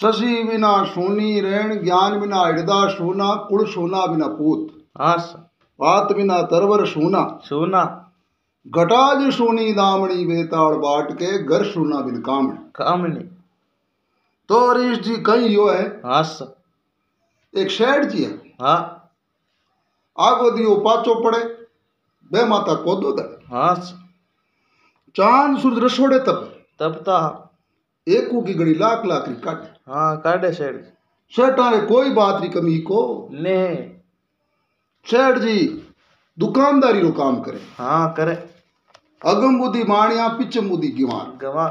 शशि बिना सोनी रेण ज्ञान बिना हिडदा सोना कुल सोना बिना पूत आस पात बिना तरवर सोना सोना घटाज सोनी दामणी बेताड़ बाट के घर सोना बिन कामण कामणी तो हरीश जी कहीं यो है आस एक शेड जी है हाँ आगो दियो पाचो पड़े बे माता कोदो दे हाँ चांद सूर्य रसोड़े तप तपता एकू की घड़ी लाख लाख री काटे हाँ काटे सेठ सेठा ने कोई बात नहीं कमी को नहीं सेठ जी दुकानदारी रो काम करे हाँ करे अगम बुद्धि माणिया पिछम बुद्धि गिवान गवा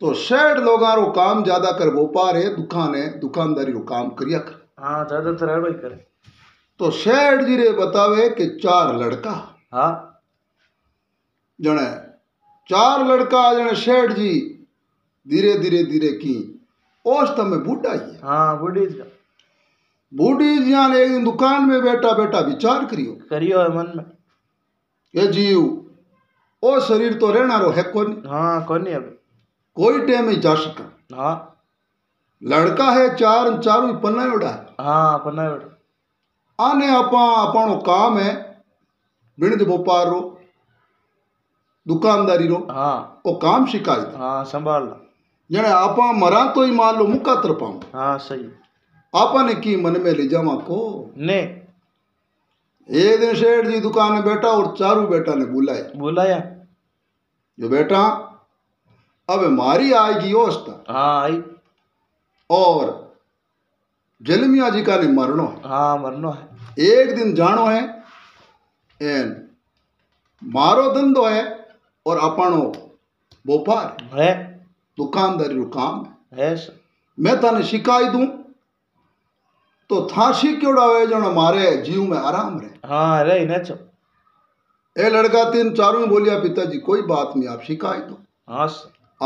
तो सेठ लोगा रो काम ज्यादा कर वो पा रहे दुकान है दुकानदारी रो काम करिया कर हाँ ज्यादा ज्यादातर ही करे तो सेठ जी रे बतावे के चार लड़का हाँ जने चार लड़का जने सेठ जी धीरे धीरे धीरे की ओस तो बूढ़ा ही है हाँ बूढ़ी बूढ़ी बूढ़ीज यहाँ एक दिन दुकान में बैठा बैठा विचार करियो करियो है मन में ये जीव ओ शरीर तो रहना रो है कौन हाँ कौन है अभी कोई टाइम ही जा सका हाँ लड़का है चार चार भी पन्ना उड़ा है हाँ पन्ना उड़ा आने अपा अपनो काम है बिणद व्यापार रो दुकानदारी रो हाँ वो काम शिकायत हाँ संभाल ला जने आप मरा तो ही मान लो मुका तर पाऊं हाँ सही आपा ने की मन में ले जावा को ने एक दिन शेठ जी दुकान में बैठा और चारू बेटा ने बुलाया बुलाया जो बेटा अब मारी आएगी ओस्ता हाँ आई और जलमिया जी का ने मरनो है हाँ मरनो है एक दिन जानो है एन मारो धंधो है और अपनो बोपार है दुकानदारी काम है मैं तने शिकाई दू तो थाशी क्योड़ा हुए मारे जीव में आराम रहे हाँ रे ना ए लड़का तीन चारों बोलिया पिताजी कोई बात नहीं आप शिकायत दो हाँ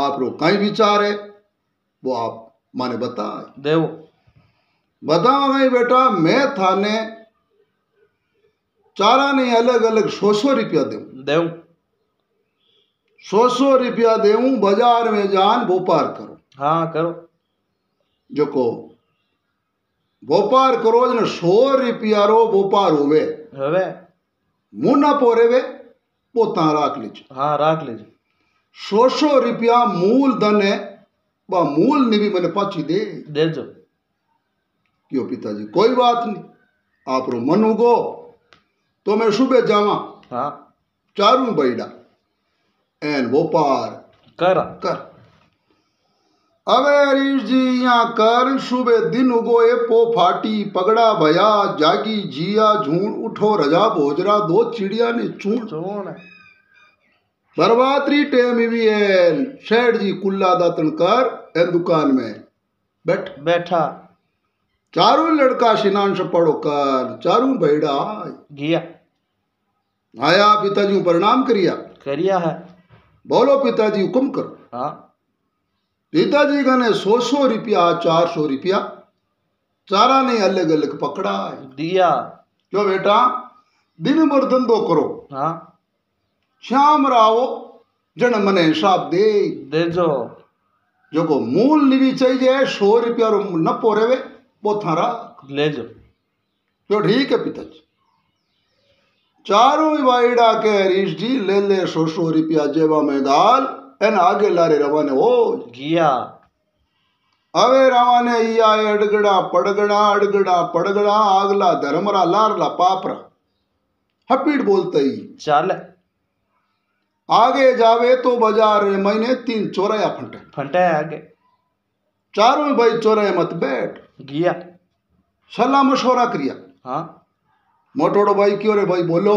आप लोग कई विचार है वो आप माने बता देव बताओ भाई बेटा मैं थाने चारा नहीं अलग अलग सौ सौ रुपया देव देव सौ सौ रुपया दे बाजार में जान व्यापार करो हाँ करो जो को व्यापार करो जो सौ रुपया रो व्यापार हुए हवे मुनाफो रेवे वो तां राख लीजिए हाँ राख लीजिए सौ सौ रुपया मूल धन है वह मूल ने भी मैंने पाची दे दे जो क्यों पिताजी कोई बात नहीं आप रो मन उगो तो मैं सुबह जावा हाँ चारू बैठा एन वो पार कर कर अबे रीश जी या कर शुभे दिन उगोए पो फाटी पगड़ा भया जागी जिया झूठ उठो रजा भोजरा दो चिड़िया ने चूड़ चूड़ बर्बादरी टेम भी एन शेठ जी कुल्ला दातन कर ए दुकान में बैठ बैठा चारों लड़का स्नान से पड़ो कर चारू भेड़ा गया आया पिताजी प्रणाम करिया करिया है बोलो पिताजी हुक्म કરો हाँ। पिताजी कने ગણે सौ रुपया चार सौ रुपया चारा ने अलग अलग पकड़ा दिया क्यों बेटा दिन भर धंधो करो हाँ श्याम राव जन मने हिसाब दे दे जो जो को मूल निवी चाहिए सौ रुपया रो नफो रेवे वो थारा ले जो क्यों ठीक है पिताजी ચારું વાયડા કે હરીશજી લે લે સો સો રૂપિયા જેવા મેદાલ એને આગે લારે રવાને હો ગયા હવે રવાને ઈયા અડગડા પડગડા અડગડા પડગડા આગલા ધર્મરા લારલા પાપરા हपीट बोलते ही चल आगे जावे तो बाजार महीने तीन चौराया फंटे फंटे आगे चारों भाई चौराहे मत बैठ गया सलाह मशवरा करिया हाँ मोटोड़ो भाई क्यों रे भाई बोलो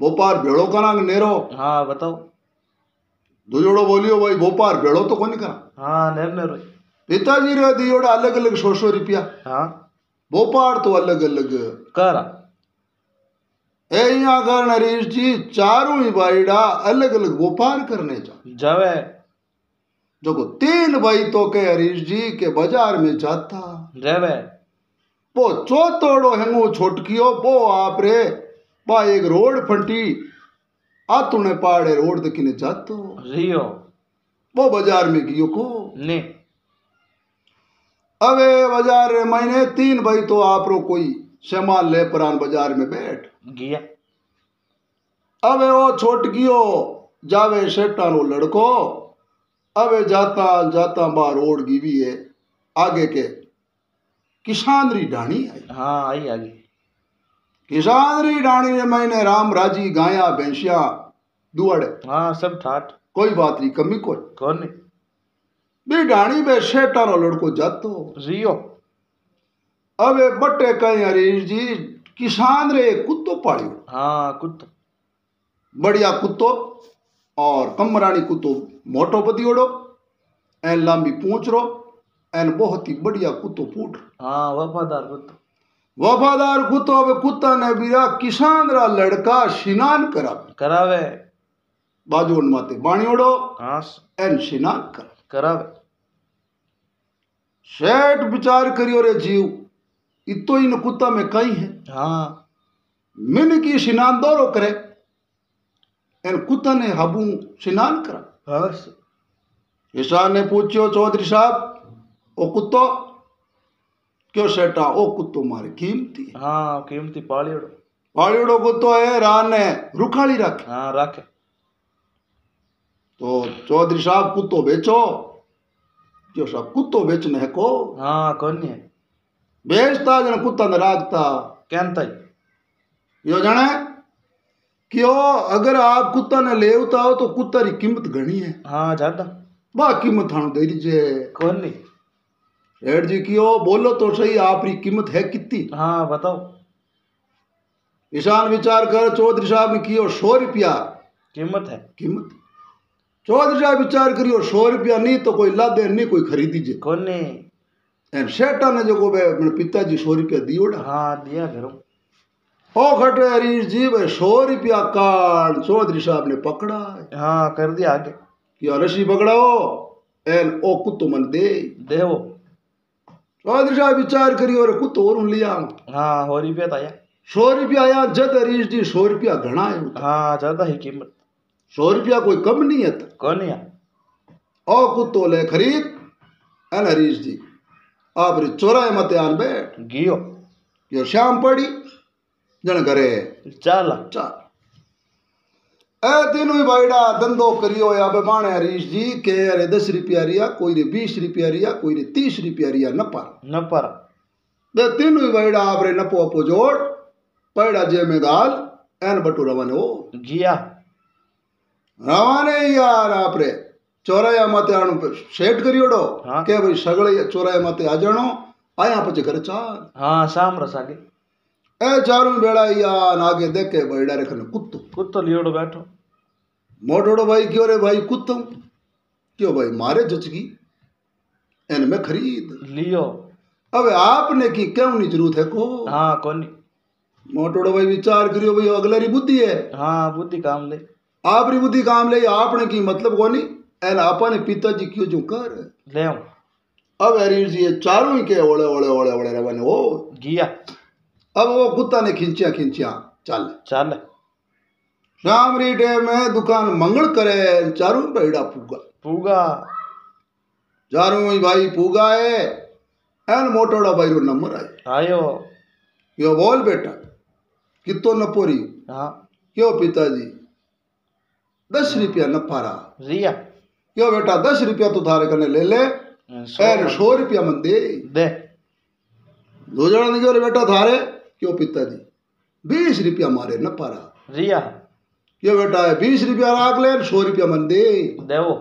भोपाल भेड़ो करा नेरो हाँ बताओ दुजोड़ो बोलियो भाई भोपाल भेड़ो तो कौन करा हाँ नेर पिताजी रे दियोड़ा अलग अलग सो सौ रुपया हाँ भोपाल तो अलग अलग करा ए यहाँ कर नरेश जी चारों ही भाई डा अलग अलग व्यापार करने जा जावे जो को तीन भाई तो के हरीश जी के बाजार में जाता जावे वो चो तोड़ो हंगू छोटकियो वो आप रे बा एक रोड फंटी आ तूने पाड़े रोड देखने जातो रियो वो बाजार में गियो को ने अबे बाजार रे मैंने तीन भाई तो आप रो कोई सामान ले परान बाजार में बैठ गया अबे वो छोटकियो जावे शेटा रो लड़को अबे जाता जाता बा रोड गिवी है आगे के किसान री डाणी आई हाँ आई आ किसान री डाणी ने मैंने राम राजी गाया भैंसिया दुआड़े हाँ सब ठाट कोई बात नहीं कमी कोई कौन नहीं बे डाणी बे सेटा रो लड़को हो रियो अबे बटे कहीं हरीश जी किसान रे कुत्तो पाड़ियो हाँ कुत्तो बढ़िया कुत्तो और कमरानी कुत्तो मोटो बदियोड़ो ए लंबी पूछ रो एन बहुत ही बढ़िया कुत्तो फूट हाँ वफादार कुत्तो वफादार कुत्तो अब कुत्ता ने बीरा किसान रा लड़का स्नान करा करावे बाजू उन माते बाणी ओड़ो हाँ एन स्नान कर करावे सेठ विचार करियो रे जीव इतो इन कुत्ता में कई है हाँ मिन की स्नान दौरो करे एन कुत्ता ने हबू स्नान करा हाँ ईशान ने पूछियो चौधरी साहब ಒಕ್ಕುತ್ತೋ क्यों शेटा ओ कुत्तो मारे कीमती हाँ कीमती पालियोड़ो पालियोड़ो कुत्तो है रान है रुखाली रख हाँ रख तो चौधरी साहब कुत्तो बेचो क्यों साहब कुत्तो बेचने है को हाँ कौन है बेचता जन कुत्ता ने राखता कहता ही यो जाने क्यों अगर आप कुत्ता ने ले उताओ तो कुत्ता की कीमत घनी है हाँ ज्यादा बाकी मत हम दे दीजिए कौन नहीं सेठ जी की ओ बोलो तो सही आपकी कीमत है कितनी हाँ बताओ ईशान विचार कर चौधरी साहब ने कियो सौ रुपया कीमत है कीमत चौधरी साहब विचार करियो सौ रुपया नहीं तो कोई लादे नहीं कोई खरीदी जी खरीदीजे एम सेठा ने जो अपने पिताजी सौ रुपया दियोड़ा हाँ दिया करो ओ खटे हरीश जी भाई सौ रुपया कार्ड चौधरी साहब ने पकड़ा हाँ कर दिया आगे कि रस्सी पकड़ाओ एन ओ कुत्तो मन दे देवो बादशाह विचार करी और कुत्तो और लिया हाँ हो रुपया था सौ रुपया आया जद हरीश जी सौ रुपया घना है हाँ ज्यादा ही कीमत सौ रुपया कोई कम नहीं है तो। कौन है और कुत्तो ले खरीद अल हरीश जी आप रे चोराए मत आन बैठ गियो यो शाम पड़ी जन करे चाल चाल ए तीनों ही भाईड़ा धंधो करियो या बेबाण हरीश जी के अरे दस रुपया रिया कोई ने बीस रुपया रिया कोई ने तीस रुपया रिया न पर न पर दे तीनों ही भाईड़ा आप रे नपो अपो जोड़ पैड़ा जे में दाल एन बटू रवाने हो जिया रवाने यार आप रे चौराया माते आनु सेट करियोड़ो हाँ? के भाई सगळे चौराया माते आ जानो आया पछे घर चाल हां साम रसागे चारू बेड़ा या आगे देखे भाई डायरेक्ट ने कुत्तो कुत्तो लियोड़ो बैठो मोटोड़ो भाई क्यों रे भाई कुत्तो क्यों भाई मारे जचगी एन में खरीद लियो अबे आपने की क्यों नहीं जरूरत है को हाँ कौन मोटोड़ो भाई विचार करियो भाई अगला री बुद्धि है हाँ बुद्धि काम ले आप री बुद्धि काम ले आपने की मतलब को एन आपा ने पिताजी क्यों जो कर ले अब अरे ये चारों के ओले ओले ओले ओले रे बने ओ गिया अब वो कुत्ता ने खींचा खींचा चल चल शाम री टाइम में दुकान मंगल करे चारू बेड़ा पूगा पूगा चारू भाई पूगा है एन मोटोड़ा भाई रो नंबर आए आयो यो बोल बेटा कितो नपोरी हाँ क्यों पिताजी दस रुपया नफारा रिया क्यों बेटा दस रुपया तो थारे कने ले ले हाँ, सौ रुपया मन दे दे दो जन क्यों बेटा थारे क्यों पिताजी बीस रुपया मारे न पारा रिया ये बेटा है बीस रुपया राख ले सौ रुपया मन दे देवो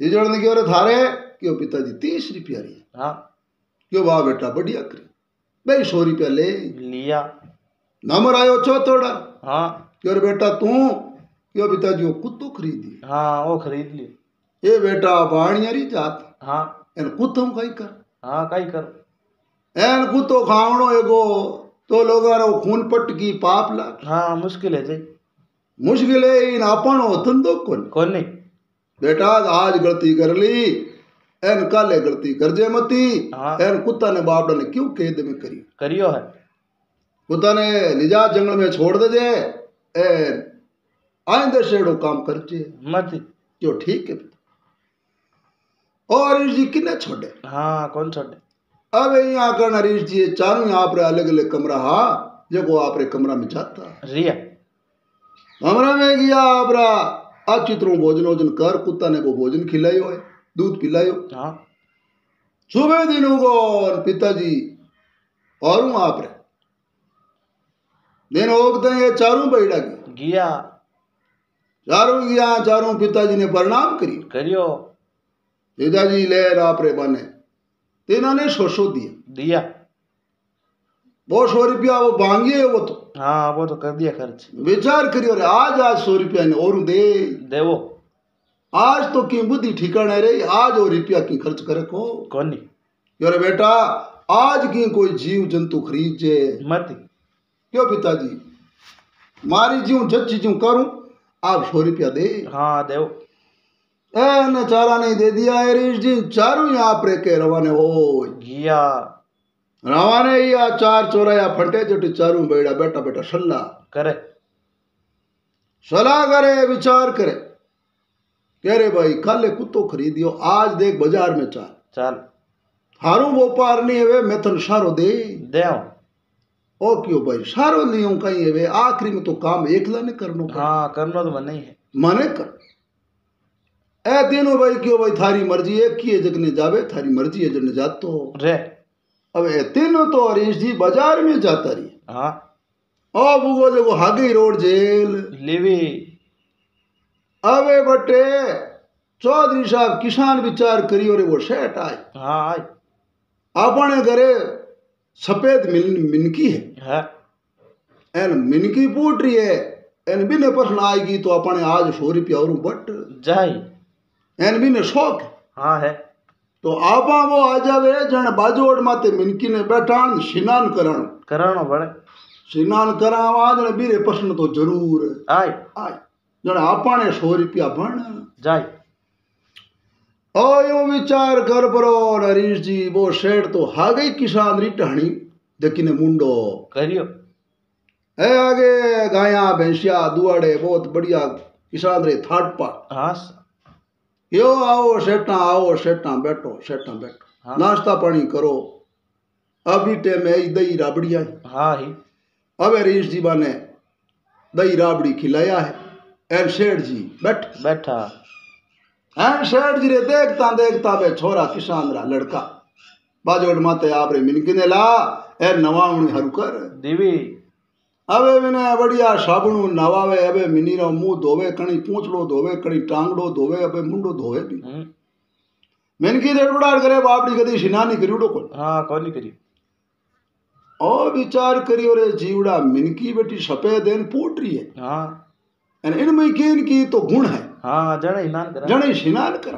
ये जीजड़ ने क्यों थारे क्यों पिताजी तीस रुपया रिया हाँ क्यों वाह बेटा बढ़िया करी भाई सौ रुपया ले लिया नमर आयो छो थोड़ा हाँ क्यों बेटा तू क्यों पिताजी वो कुत्तो खरीदी हाँ वो खरीद ली ये बेटा बाणिया बाणियारी जात हाँ एन कुत्तम काई कर हाँ कहीं कर एन कुत्तो खाओ एगो तो लोग खून पटकी पाप लाग हाँ मुश्किल है जी मुश्किल है इन अपन हो तुम तो कौन कौन नहीं बेटा आज गलती कर ली एन काले गलती कर जे मती एन हाँ। कुत्ता ने बाप ने क्यों कैद में करी करियो है कुत्ता ने निजात जंगल में छोड़ दे जे एन आइंदे शेड़ो काम कर जे मत जो ठीक है और अरिजीत किन्ने छोड़े हाँ कौन छोड़े अब यहाँ करण हरीश जी चारों यहाँ पर अलग अलग कमरा हा जब वो आप कमरा में जाता रिया हाँ। कमरा में गया आप अब चित्रों भोजन वोजन कर कुत्ता ने को भोजन खिलायो है दूध पिलायो हाँ। सुबह दिन को पिताजी और आप दिन ओगते ये चारों बैठा गया चारों गया चारों पिताजी ने प्रणाम करी करियो पिताजी ले आप रे बने તેણાને સો સો દિયા દિયા બો 100 રૂપિયા બો ભાંગીએ વો તો હા બો તો કર દિયા ખર્ચ વિચાર કર્યો રે આજ આજ 100 રૂપિયા ને ઓરું દે દેવો આજ તો કી બુદ્ધિ ઠીકણે રે આજ ઓ રૂપિયા કી ખર્ચ કરે કો કોની યો રે બેટા આજ કી કોઈ જીવ જંતુ ખરીદજે મત ક્યો પિતાજી મારી જીઉ જચ્છી જઉં કરું આજ 100 રૂપિયા દે હા દેવો चारा नहीं दे दिया है रीश जी चारू यहाँ पर के रवाने हो या रवाने या चार चोरा या फटे चोटी चारू बेड़ा बेटा बेटा सल्ला करे सलाह करे विचार करे कह रे भाई काले कुत्तो खरीदियो आज देख बाजार में चाल चाल हारू वो पार नहीं है वे मैं थन सारो दे दे ओ क्यों भाई सारो नहीं हूं कहीं है वे आखिरी में तो काम एकला ने हाँ तो है मने कर ए तीनों भाई क्यों भाई थारी मर्जी है किए जगने जावे थारी मर्जी है जगने जातो रे अब ए तीनों तो हरीश जी बाजार में जाता रही हाँ अब वो देखो हागी रोड जेल लेवी अबे बटे चौधरी साहब किसान विचार करी और वो सेठ आए हाँ अपने घरे सफेद मिन, मिनकी है हाँ। एन मिनकी पूट रही है एन बिने प्रश्न आएगी तो अपने आज सौ रुपया और बट जाए हैं भी ने शौक हाँ है तो आप वो आ जावे जन बाजोड माते मिनकी ने बैठा स्नान करण करण बड़े स्नान करावा जन बीरे प्रश्न तो जरूर आए आए जन आपने सौ रुपया बन जाए ओयो विचार कर परो नरेश जी वो शेठ तो हागे किसान री टहणी देखी ने मुंडो करियो ए आगे गाया भैंसिया दुआड़े बहुत बढ़िया किसान रे थाट पा हाँ यो आओ सेठा आओ सेठा बैठो सेठा बैठो हाँ। नाश्ता पानी करो अभी टेम है दही राबड़ी आई हाँ ही अब हरीश जी बाने दही राबड़ी खिलाया है एन सेठ जी बैठ बैठा एन सेठ जी रे देखता देखता बे छोरा किसान रा लड़का बाजोड़ माते आप रे मिनकिने ला ए नवा हरुकर कर दीवी अबे विनय बढ़िया साबुनू नवावे अबे मिनीरा मुंह धोवे कणी पूछलो धोवे कणी टांगड़ो धोवे अबे मुंडो धोवे भी मैंने की देड़बड़ार करे बाप नी कदी सिना नी करियो को हां कौन नी करी ओ विचार करियो रे जीवड़ा मिनकी बेटी सपे देन पोटरी है हां एन इन में की तो गुण है हां जणे इनान कर जणे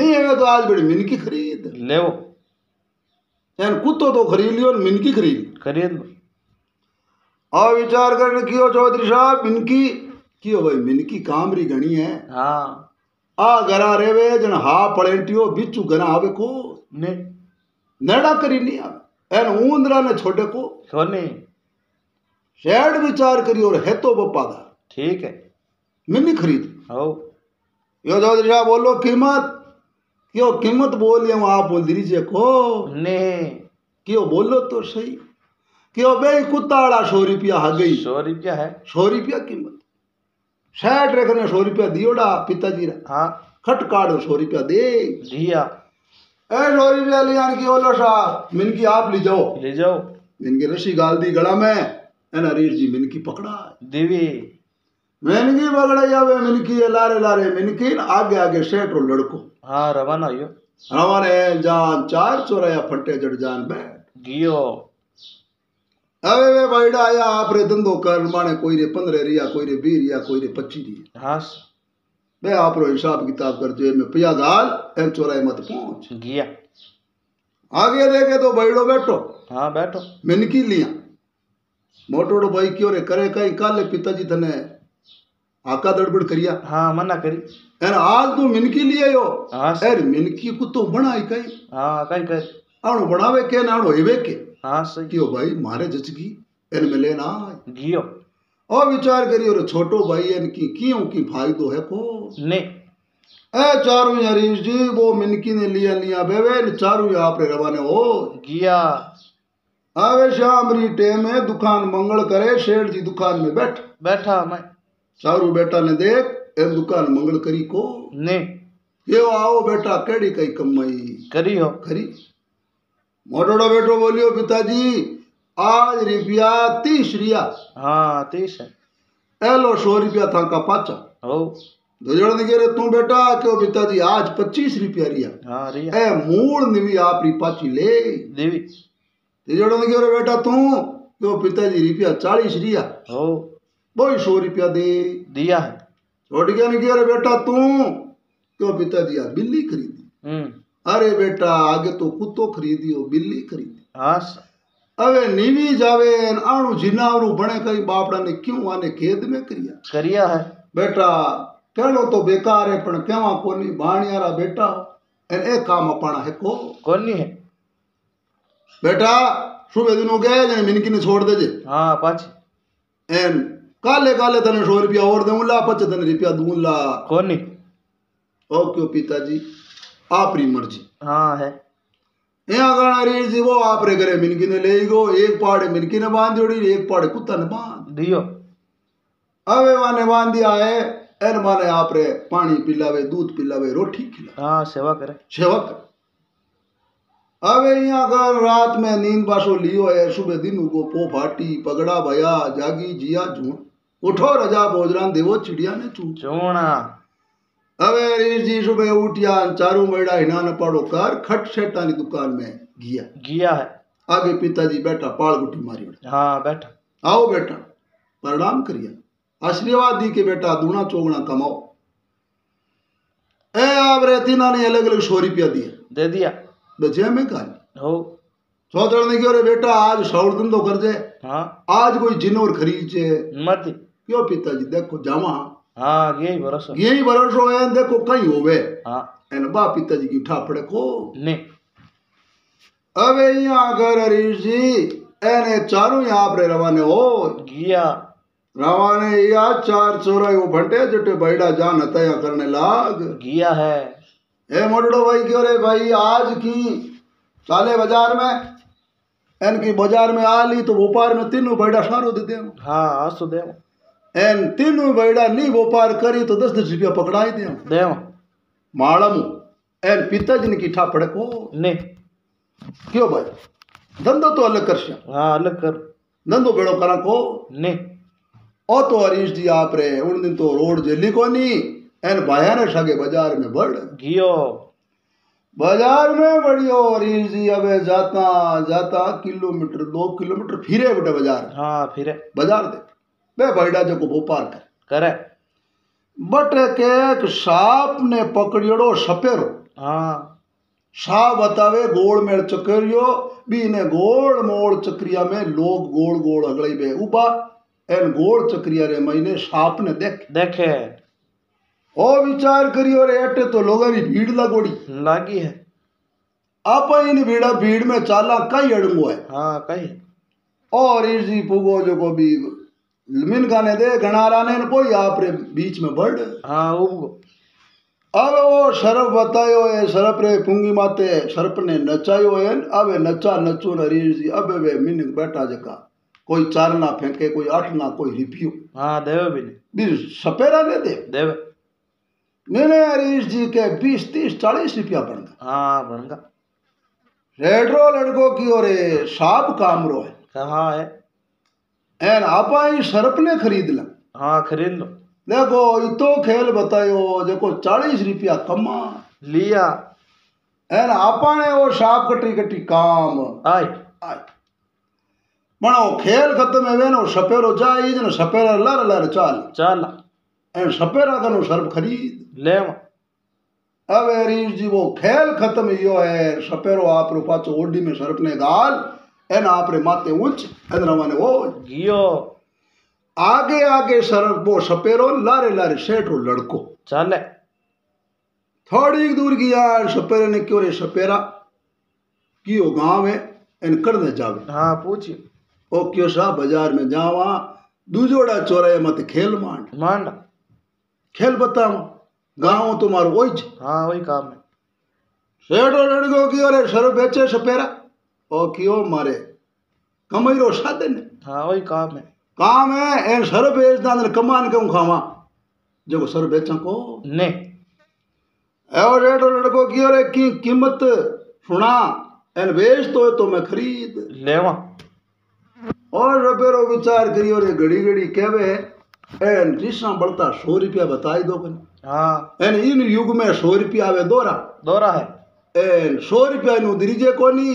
नहीं तो आज बड़ी खरीद लेओ तो खरीद लियो मिनकी खरीद और विचार करने की हो चौधरी साहब इनकी हो भाई मिनकी कामरी गणी है हाँ आ गरा रे वे जन हा पड़ेटी हो बिचू गना आवे को ने नेड़ा करी नहीं आवे एन ऊंदरा ने छोटे को सोने शेड विचार करी और है तो बप्पा का ठीक है मिनी खरीद हो यो चौधरी साहब बोलो कीमत क्यों कीमत बोलिए आप बोल दीजिए को ने क्यों बोलो तो सही कि बेई कुत्ता कुत्ताड़ा सौ रुपया हा गई सौ रुपया है सौ रुपया कीमत साठ रख ने सौ रुपया दियोड़ा पिताजी ने हाँ खट काड़ो सौ रुपया दे दिया ए सौ रुपया ले आन की ओलो शाह मिनकी आप ले जाओ ले जाओ मिनकी रस्सी गाल दी गला में एन हरीर जी मिनकी पकड़ा देवी मिनकी पकड़ा जावे मिनकी लारे लारे मिनकी आगे आगे सेठ रो लड़को हाँ रवाना हो रवाने जान चार चोराया फटे जड़ जान बैठ गियो अबे वे बाइडा आया आप रे धंधो कर माने कोई रे पंद्रह रिया कोई रे बीस रिया कोई रे पच्चीस रिया हाँ बे आप रो हिसाब किताब कर जेब में पिया गाल एम चोरा मत पहुंच गया आगे देखे तो बैठो बैठो हाँ बैठो मैंने की लिया मोटोड़ो भाई क्यों रे करे कहीं कल पिताजी थने आका दड़बड़ करिया हाँ मना करी अरे आज तू मिनकी लिए हो अरे मिनकी को तो बना ही कहीं हाँ कहीं कहीं आणो बनावे के ना आणो हिवे के हाँ सही क्यों भाई मारे जचगी इन मिले ना गियो और विचार करियो रे छोटो भाई इन की क्यों की फायदो है को ने ए चारू हरीश जी वो मिनकी ने लिया लिया बे बेवे चारू आप पे रवाने हो गिया आवे शाम री टेम है दुकान मंगल करे शेठ जी दुकान में बैठ बैठा मैं चारू बेटा ने देख ए दुकान मंगल करी को ने ये आओ बेटा केड़ी कई कमाई करी हो करी મોટોડો બેટો બોલ્યો પિતાજી આજ રૂપિયા ત્રીસ રહ્યા હા ત્રીસ એ લો સો રૂપિયા થાંકા પાછા હો दो दिखे रे तू बेटा क्यों पिताजी आज पच्चीस रुपया रिया हाँ रिया ए मूड़ निवी आप रिपाची ले निवी दो दिखे रे बेटा तू क्यों पिताजी रुपया चालीस रिया हो बोई सौ रुपया दे दिया छोड़ के निके रे बेटा तू क्यों पिताजी आज बिल्ली खरीदी हम्म। अरे बेटा आगे तो कुत्तो खरीदियो बिल्ली खरीदी आस हाँ अवे नीवी जावे आणु जिनावरु बने कई बापड़ा ने क्यों आने खेत में करिया करिया है बेटा कहलो तो बेकार है पण केवा कोनी बाणियारा बेटा एन ए काम अपना है को कोनी है बेटा सुबह दिन हो गया जने मिनकी ने छोड़ दे जे हां पाछ एन काले काले तने 100 रुपया और ला 50 तने रुपया दूं ला कोनी ओके पिताजी आपरी मर्जी हाँ है यहाँ गाना जी वो आप रे करे मिनकी ने ले गो एक मिनकी ने बांध जोड़ी एक कुत्ता ने बांध दियो माने बांध दिया है माने आप रे पानी पिलावे दूध पिलावे रोटी खिला हाँ सेवा करे सेवा यहाँ कर रात में नींद बासो लियो है सुबह दिन उगो पो फाटी पगड़ा भया जागी जिया झूठ उठो रजा भोजरान देवो चिड़िया ने चू चूणा હવે હરીશજી સુબહ उठिया चारों हिना न पाड़ो खट की दुकान में है आगे पिताजी बैठा पाल गुटी मारी हाँ बैठा आओ बेटा प्रणाम आशीर्वाद दी के बेटा दूना चोगना कमाओ ए आप रहती ना अलग अलग सौ रुपया दिया दे दिया बचे में कहा हो ने क्यों रे बेटा आज सौड़ धंधो कर जे हाँ आज कोई जिनोर खरीद जे मत क्यों पिताजी देखो जावा हाँ यही भरोसा यही भरोसा है देखो कहीं होवे हाँ बा पिताजी की ठापड़े को नहीं अबे यहाँ कर हरीश जी एने चारों यहाँ पर रवाने हो गया रवाने या चार चोरा वो भंटे जटे बैठा जान तया करने लाग गया है ए मोटो भाई क्यों रे भाई आज की साले बाजार में एन की बाजार में आ ली तो व्यापार में तीनों बैठा सारो दे दे हाँ सो दे એન તીનું બૈડા ની વેપાર કરી તો દસ દસ રૂપિયા પકડાઈ દે मालम एन पिताजी ने किठा पड़को ने क्यों भाई धंधो तो अलग कर હા अलग कर धंधो बेड़ो करा को ने ओ तो हरीश जी आप रे उन दिन तो रोड को नी एन भाया ने सगे बाजार में बढ़ गियो बाजार में बढ़ियो हरीश जी अब जाता जाता किलोमीटर दो किलोमीटर फिरे बेटा बाजार हाँ फिरे बाजार देख बे भाईडा जो को कर करे बट के एक साप ने पकड़ियोड़ो सपेरो हाँ शाह बतावे गोल मेड़ चकरियो बीने गोल मोड़ चक्रिया में लोग गोल गोल अगड़ी बे उबा एन गोल चक्रिया रे मैंने साप ने देख देखे ओ विचार करियो रे अटे तो लोग री भीड़ लगोड़ी लागी है आप इन भीड़ा भीड़ में चाला कई अड़ंगो है हाँ कई और इसी पुगो जो को भी गाने दे गणाराने न पोई आपरे बीच में बढ़ हाँ वो अब वो सर्प बतायो ए सर्प रे पुंगी माते सर्प ने नचायो ए अब नचा नचो नरीर जी अब वे मिन बैठा जका कोई चार ना फेंके कोई आठ ना कोई रिपियो हाँ देव भी ने बीस सपेरा ने दे देव मैंने हरीश जी के बीस तीस चालीस रुपया बन गया हाँ बन गया रेडरो लड़कों की ओर काम रो है कहा है एन आपा ई सर्प ने खरीद ला हाँ खरीद लो देखो इतो खेल बतायो देखो चालीस रुपया कमा लिया एन आपा ने वो साफ कटरी कटी काम आय आय मनो खेल खत्म है वेनो सपेरो जाई जन सपेरा लर लर चाल चाल एन सपेरा कनो सर्प खरीद ले अब एरीज जी वो खेल खत्म यो है सपेरो आप रूपाचो ओडी में सर्प ने गाल है ना आपने माते उच्च माने वो गियो आगे आगे सर वो सपेरो लारे लारे सेठो लड़को चले थोड़ी दूर गया सपेरे ने क्यों रे सपेरा गियो गांव है इन करने जावे हाँ पूछी ओ क्यों सा बाजार में जावा दूजोड़ा चोरा मत खेल मांड मांड खेल बताओ गांव तुम्हारो तो वही हाँ वही काम है सेठो लड़को की और सर बेचे सपेरा ओकियो मारे कमाई रो साधन ने हाँ वही काम है काम है ए सर बेचदा ने कमान के खावा जो सर बेचा को ने और रेडो लड़को कियो रे की कीमत सुना एन बेच तो तो मैं खरीद लेवा और रबेरो विचार करियो रे घड़ी घड़ी कहवे एन रिसा बढ़ता सौ रुपया बताई दो कने हाँ एन इन युग में सौ रुपया आवे दोरा दोरा है एन सौ रुपया नु दीजिए कोनी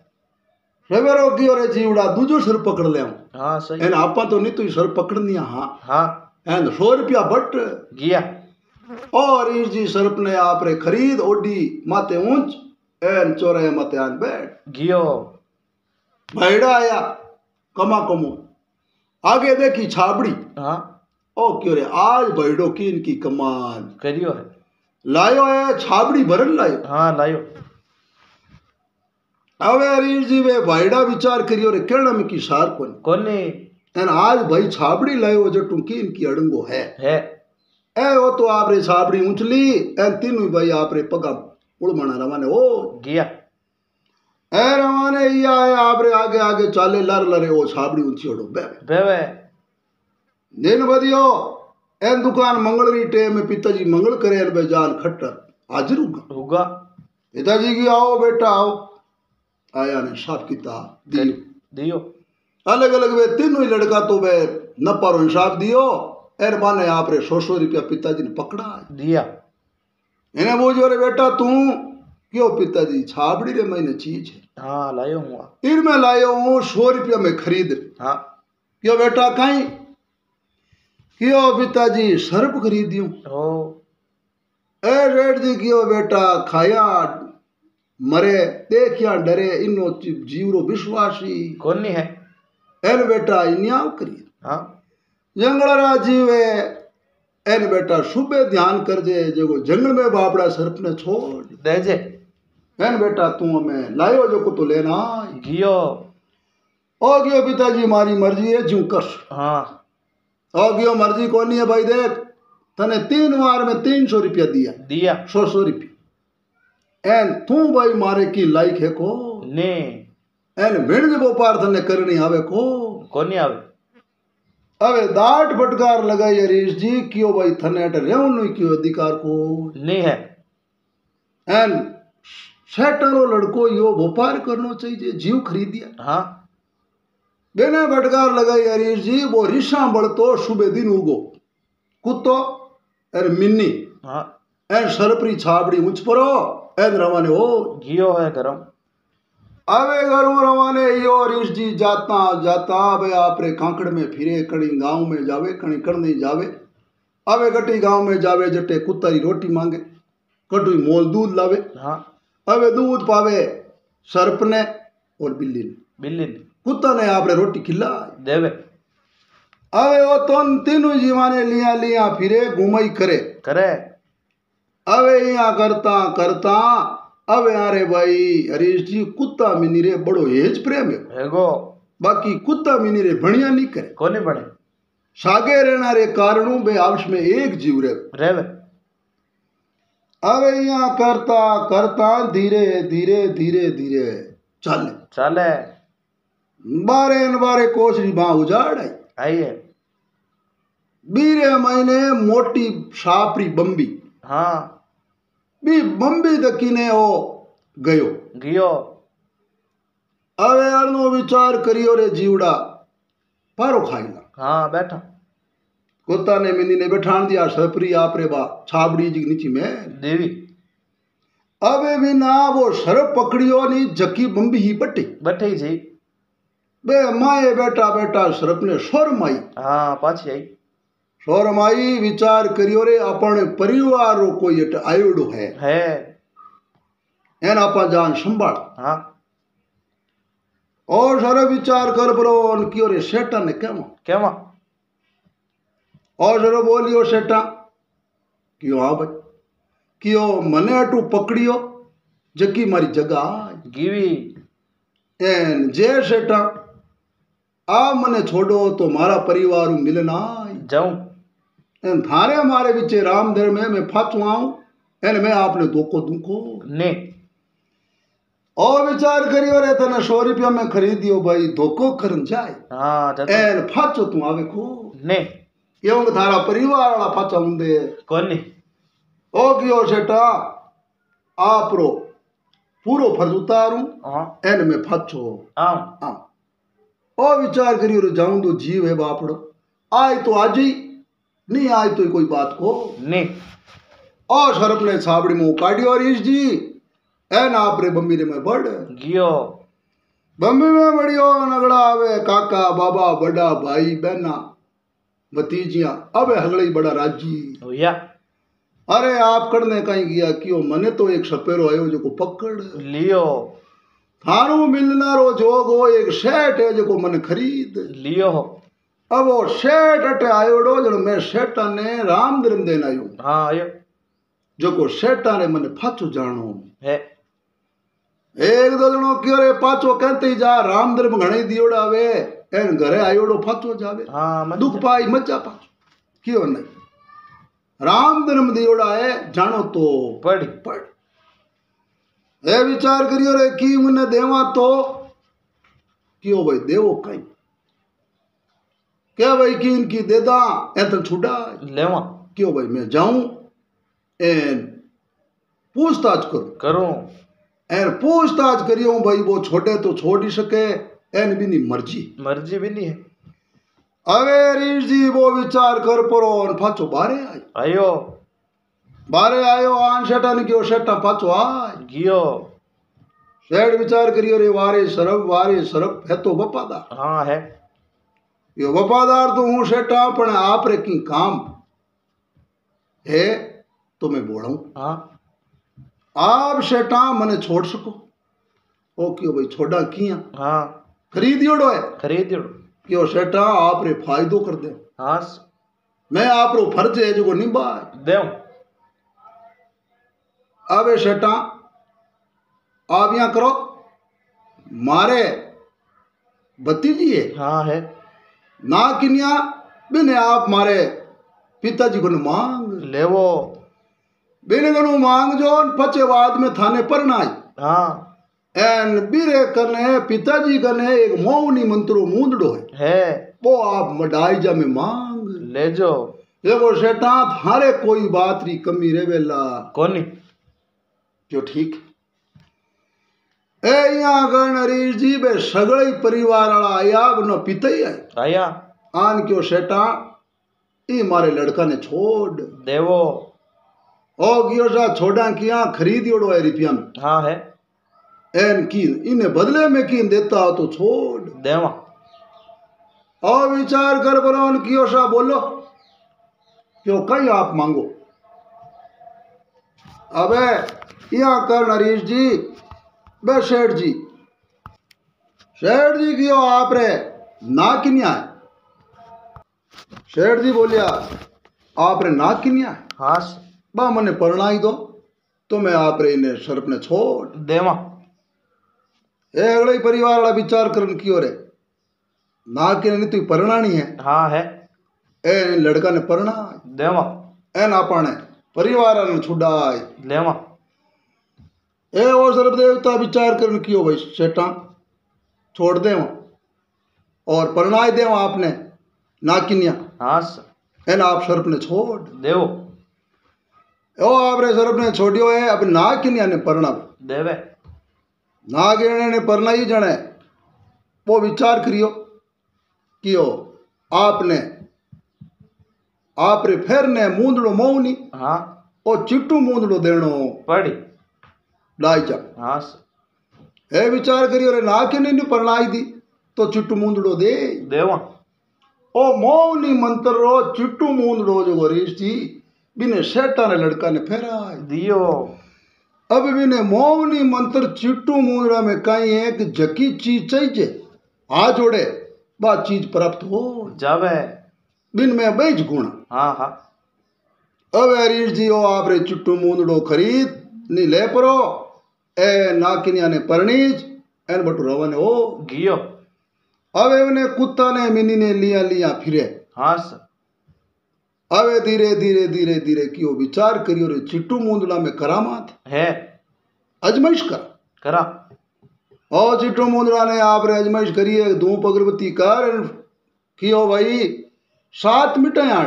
सर्प ने आप रे खरीद ओडी माते ऊंच एन चोरे आन बैठ गियो आया कमा कमो आगे देखी छाबड़ी हाँ ओ क्यों रे आज भैड़ो की इनकी कमाल करियो है लायो है छाबड़ी भरन लायो हाँ लायो अनिल जी वे भाईडा विचार करियो रे केणा में की सार कोनी कोने एन आज भाई छाबड़ी लायो जो ટૂંકી इनकी अड़ंगो है है ए ओ तो आप रे छाबड़ी उंचली एन तीनू भाई आप रे पगा उड़मणा रवाने ओ गया ए रवाने या है रे आगे आगे चाले लर लरे ओ छाबड़ी ऊंची ओडो बे बे बे नेन बदियो ए दुकान मंगल री टेम पिताजी मंगल करे बे जान खट हाजिर होगा होगा पिताजी की आओ बेटा आओ आया ने साफ किया दियो अलग अलग वे तीनों ही लड़का तो वे नपारो इंसाफ दियो एर माने आप रे सौ सौ रुपया पिताजी ने पकड़ा दिया इन्हें बोझ रे बेटा तू क्यों पिताजी छाबड़ी रे मैंने चीज है हाँ लायो हूँ फिर मैं लायो हूँ सौ रुपया में खरीद हाँ क्यों बेटा कहीं क्यों पिताजी सर्प खरीदियो ओ ए रेट दी क्यों बेटा खाया मरे देखिया डरे इनो जीवरो विश्वासी कोनी है एन बेटा इन्या करिए हाँ। जंगल राजीव है एन बेटा सुबह ध्यान कर जे जो जंगल में बापड़ा सर्प ने छोड़ दे जे एन बेटा तू हमें लायो जो कुतो लेना गियो ओ गियो पिताजी मारी मर्जी है जू कर हाँ ओ गियो मर्जी कोनी है भाई देख तने तीन बार में तीन सौ रुपया दिया दिया सौ सौ रुपया एन तू भाई मारे की लाइक है को ने एन भिण जो पार करनी आवे को कोनी आवे अबे दाट फटकार लगाई हरीश जी क्यों भाई थने अट रहे क्यों अधिकार को नहीं है एन सेटरो लड़को यो व्यापार करना चाहिए जीव खरीदिया हाँ बिना फटकार लगाई हरीश जी वो रिशा बढ़तो सुबह दिन उगो कुत्तो एर मिन्नी हाँ एन सरपरी छाबड़ी उच परो एन रवाने हो जियो है गरम अवे गरम रवाने यो रिश जी जाता जाता अबे आपरे कांकड़ में फिरे कड़ी गांव में जावे कड़ी नहीं जावे अवे कटी गांव में जावे जटे कुत्ता कुत्तारी रोटी मांगे कटुई मोल दूध लावे हाँ अवे दूध पावे सर्प ने और बिल्ली ने बिल्ली ने कुत्ता ने आपरे रोटी खिला देवे अवे वो तो तीनों जीवाने लिया लिया फिरे घुमई करे करे अब यहाँ करता करता अब अरे भाई हरीश जी कुत्ता मिनी रे बड़ो हेज प्रेम है बाकी कुत्ता मिनी रे भणिया नहीं करे कोने बने सागे रहना रे कारणों बे आपस में एक जीव रे रेवे अब यहाँ करता करता धीरे धीरे धीरे धीरे चल चले बारे न बारे कोश कोसरी बा उजाड़ आई आई है बीरे महीने मोटी सापरी बम्बी हाँ भी बम्बी दकीने हो गयो गियो अवे अरनो विचार करियो रे जीवड़ा पारो खाईला हाँ बैठा कुत्ता ने मिनी ने बैठान दिया सरप्री आपरे बा छाबड़ी जी नीचे में देवी अबे भी ना वो सरप पकड़ियो नी जकी बम्बी ही बटी बटे जी बे माए बेटा बेटा सरप ने शर्म आई हाँ पाछी आई શોરમાઈ વિચાર કર્યો રે આપણે પરિવારો કોઈ એટ આયોડો હે હે એના પણ જાન સંભાળ હા और सारे विचार कर परो क्यों रे सेटा ने केमा केमा और सारे बोलियो सेटा क्यों आ भाई क्यों मने अटू पकड़ियो जकी मारी जगह गिवी एन जे सेटा आ मने छोड़ो तो मारा परिवार मिलना जाऊं थारे हमारे बिचे राम दर में मैं हुआ आऊं एन मैं आपने धोखो दुखो ने और विचार करियो रे तने सौ रुपया में खरीदियो भाई धोखो करन जाए हाँ, तो। एन फचो तू आवे को ने ये उन थारा परिवार वाला फचा हुंदे ने ओ कियो शेटा आप रो पूरो फर्ज उतारूं हाँ। एन में फचो हां हां ओ विचार करियो रे जाऊं तो जीव है बापड़ो आई तो आज ही नहीं आज तो कोई बात को नहीं और सरप ने छाबड़ी मुंह काटी और ईश जी ए ना आप रे बम्बी रे मैं बड़ गियो बम्बी में बड़ी हो नगड़ा आवे काका बाबा बड़ा भाई बहना भतीजिया अब हगड़े बड़ा राजी भैया अरे आप करने कहीं गया कि मने तो एक सपेरो आयो जो को पकड़ लियो थारू मिलना रो जोग हो एक सेठ है जो को मन खरीद लियो अब वो सेठ अट आयोड़ो जण मैं ने राम धर्म देन आयो हां आयो जो को जेको ने मने फाचो जानो है एक दो जनो क्यो रे पाचो कहते जा राम धर्म घणे दियोड़ा वे एन घरे आयोड़ो फाचो जावे हां दुख पाई मचा पाचो क्यों नहीं राम धर्म दियोड़ा है जानो तो पढ़ पढ़ ए विचार करियो रे की मने देवा तो क्यों भाई देवो कई क्या भाई की इनकी दे दा ए तो छुटा लेवा क्यों भाई मैं जाऊं एन पूछताछ करो करो एन पूछताछ करियो भाई वो छोटे तो छोड़ ही सके एन भी नहीं मर्जी मर्जी भी नहीं है अवे अगर जी वो विचार कर परो और फाचो बारे आई आयो बारे आयो आन ने क्यों शटा फाचो आय गियो शेड विचार करियो रे वारे सरब वारे सरब है तो बपादा हाँ है यो वफादार तो हूँ सेठा पर आप रे की काम है तो मैं बोलाऊं हाँ। आप आप सेठा मने छोड़ सको ओ क्यों भाई छोड़ा किया हाँ खरीदियोड़ो है खरीदियोड़ो क्यों सेठा आप रे फायदो कर दे हाँ मैं आप रो फर्ज है जो को निभा दे अबे सेठा आप यहाँ करो मारे भतीजी है हाँ है ना किनिया बिने आप मारे पिताजी को मांग ले वो बिन गनु मांग जोन पचे वाद में थाने पर नाई हाँ एन बिरे करने पिताजी करने एक मौनी मंत्रो मूंदड़ो है है वो आप जा में मांग ले जो ये वो शैतान हरे कोई बात री कमी रे बेला कोनी जो ठीक है जी बे आन क्यों सेटा ई मारे लड़का ने छोड़ देवो ओ गियो जा छोड़ा किया खरीदियोड़ो है रिपिया में हाँ है एन बदले में की देता हो तो छोड़ देवा ओ विचार कर बोलो उन कियो सा बोलो क्यों कई आप मांगो अबे यहाँ कर नरेश जी बे शेठ जी शेठ जी क्यों आप रे ना किनिया शेठ जी बोलिया आप रे ना किनिया हाँ बा मने ही दो तो मैं आप रे इन्हें सर्प ने छोड़ देवा ए अगले परिवार वाला विचार करन क्यों रे ना कि नहीं किने तू नहीं है हाँ है ए लड़का ने परणाई देवा ए ना आपाने परिवार ने छुड़ाई देवा ए और सर्वदेवता विचार कर कियो भाई सेठा छोड़ दे और परणाय दे आपने नाकिनिया हाँ सर आप सर्प ने छोड़ देव ओ आपने सर्प ने छोड़ियो है अब नाकिनिया ने परणा देवे नागिरने ने परणा ही जने वो विचार करियो कियो आपने आप रे फेर ने मूंदड़ो मऊनी हाँ ओ चिट्टू मूंदड़ो देनो पड़ी विचार ಹಾಸ್ ओ मौनी मंत्र रो जी बिने ने लड़का ने फेरा दियो अब बिने मौनी मंत्र में कहीं एक जकी चीज चाहिए आ जोड़े बात चीज प्राप्त हो जावे बिन में बेज गुण हाँ हाँ अब हरीश जी ओ आप रे चिट्टू मूंदड़ो खरीद नी ले परो आप रे अजमेश अगरबत्ती कर भाई सात मिटाया